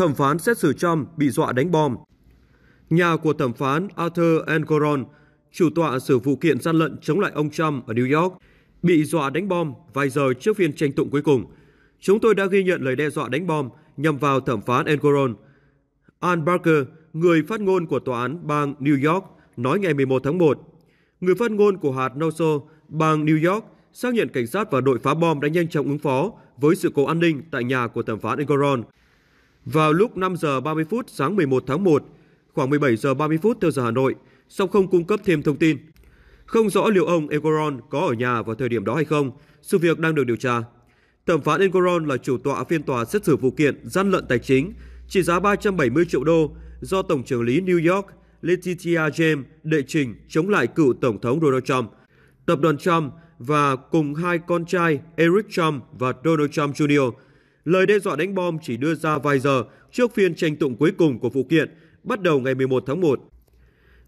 thẩm phán xét xử Trump bị dọa đánh bom. Nhà của thẩm phán Arthur Engoron, chủ tọa xử vụ kiện gian lận chống lại ông Trump ở New York, bị dọa đánh bom vài giờ trước phiên tranh tụng cuối cùng. Chúng tôi đã ghi nhận lời đe dọa đánh bom nhằm vào thẩm phán Engoron. Ann Barker, người phát ngôn của tòa án bang New York, nói ngày 11 tháng 1. Người phát ngôn của hạt Noso, bang New York, xác nhận cảnh sát và đội phá bom đã nhanh chóng ứng phó với sự cố an ninh tại nhà của thẩm phán Engoron. Vào lúc 5 giờ 30 phút sáng 11 tháng 1, khoảng 17 giờ 30 phút theo giờ Hà Nội, song không cung cấp thêm thông tin. Không rõ liệu ông Engoron có ở nhà vào thời điểm đó hay không, sự việc đang được điều tra. Thẩm phán Engoron là chủ tọa phiên tòa xét xử vụ kiện gian lận tài chính trị giá 370 triệu đô do Tổng trưởng lý New York Letitia James đệ trình chống lại cựu Tổng thống Donald Trump. Tập đoàn Trump và cùng hai con trai Eric Trump và Donald Trump Jr. Lời đe dọa đánh bom chỉ đưa ra vài giờ trước phiên tranh tụng cuối cùng của vụ kiện, bắt đầu ngày 11 tháng 1.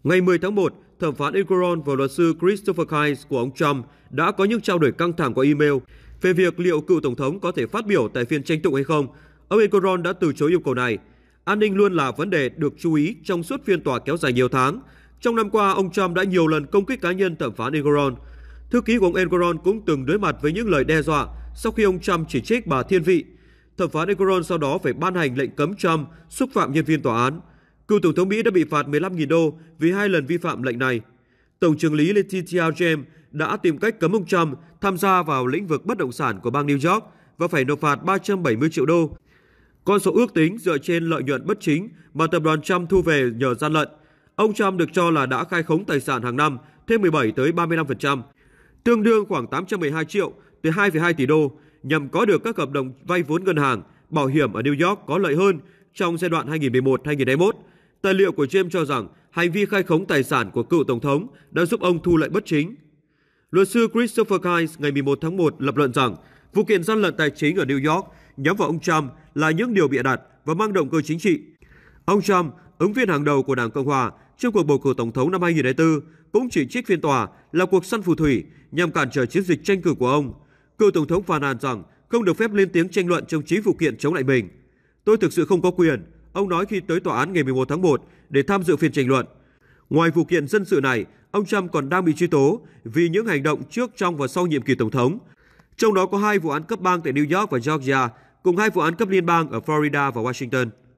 Ngày 10 tháng 1, thẩm phán Engoron và luật sư Christopher Kynes của ông Trump đã có những trao đổi căng thẳng qua email về việc liệu cựu tổng thống có thể phát biểu tại phiên tranh tụng hay không. Ông Engoron đã từ chối yêu cầu này. An ninh luôn là vấn đề được chú ý trong suốt phiên tòa kéo dài nhiều tháng. Trong năm qua, ông Trump đã nhiều lần công kích cá nhân thẩm phán Engoron. Thư ký của ông Engoron cũng từng đối mặt với những lời đe dọa sau khi ông Trump chỉ trích bà Thiên Vị thẩm phán Engoron sau đó phải ban hành lệnh cấm Trump xúc phạm nhân viên tòa án. Cựu Tổng thống Mỹ đã bị phạt 15.000 đô vì hai lần vi phạm lệnh này. Tổng trưởng lý Letitia James đã tìm cách cấm ông Trump tham gia vào lĩnh vực bất động sản của bang New York và phải nộp phạt 370 triệu đô. Con số ước tính dựa trên lợi nhuận bất chính mà tập đoàn Trump thu về nhờ gian lận. Ông Trump được cho là đã khai khống tài sản hàng năm thêm 17 tới 35%, tương đương khoảng 812 triệu tới 2,2 tỷ đô, nhằm có được các hợp đồng vay vốn ngân hàng, bảo hiểm ở New York có lợi hơn trong giai đoạn 2011-2021. Tài liệu của James cho rằng hành vi khai khống tài sản của cựu tổng thống đã giúp ông thu lợi bất chính. Luật sư Christopher Kynes ngày 11 tháng 1 lập luận rằng vụ kiện gian lận tài chính ở New York nhắm vào ông Trump là những điều bịa đặt và mang động cơ chính trị. Ông Trump, ứng viên hàng đầu của Đảng Cộng hòa trong cuộc bầu cử tổng thống năm 2004, cũng chỉ trích phiên tòa là cuộc săn phù thủy nhằm cản trở chiến dịch tranh cử của ông. Cựu Tổng thống phàn nàn rằng không được phép lên tiếng tranh luận trong chính vụ kiện chống lại mình. Tôi thực sự không có quyền, ông nói khi tới tòa án ngày 11 tháng 1 để tham dự phiên tranh luận. Ngoài vụ kiện dân sự này, ông Trump còn đang bị truy tố vì những hành động trước, trong và sau nhiệm kỳ Tổng thống. Trong đó có hai vụ án cấp bang tại New York và Georgia, cùng hai vụ án cấp liên bang ở Florida và Washington.